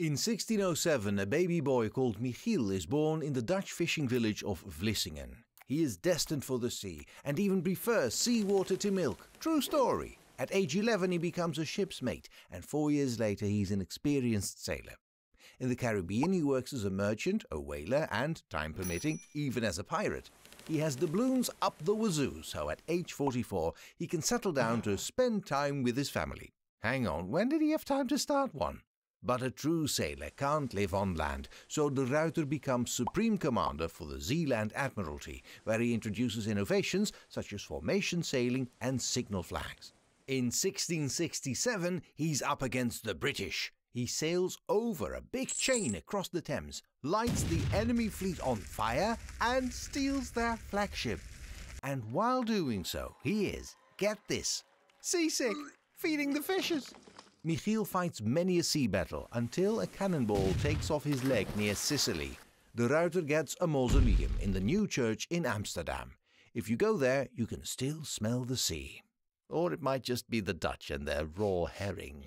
In 1607, a baby boy called Michiel is born in the Dutch fishing village of Vlissingen. He is destined for the sea and even prefers seawater to milk. True story. At age 11, he becomes a ship's mate, and four years later, he's an experienced sailor. In the Caribbean, he works as a merchant, a whaler, and, time permitting, even as a pirate. He has doubloons up the wazoo, so at age 44, he can settle down to spend time with his family. Hang on, when did he have time to start one? But a true sailor can't live on land, so de Ruyter becomes Supreme Commander for the Zealand Admiralty, where he introduces innovations such as formation sailing and signal flags. In 1667, he's up against the British. He sails over a big chain across the Thames, lights the enemy fleet on fire, and steals their flagship. And while doing so, he is, get this, seasick, feeding the fishes. Michiel fights many a sea battle until a cannonball takes off his leg near Sicily. De Ruiter gets a mausoleum in the new church in Amsterdam. If you go there, you can still smell the sea. Or it might just be the Dutch and their raw herring.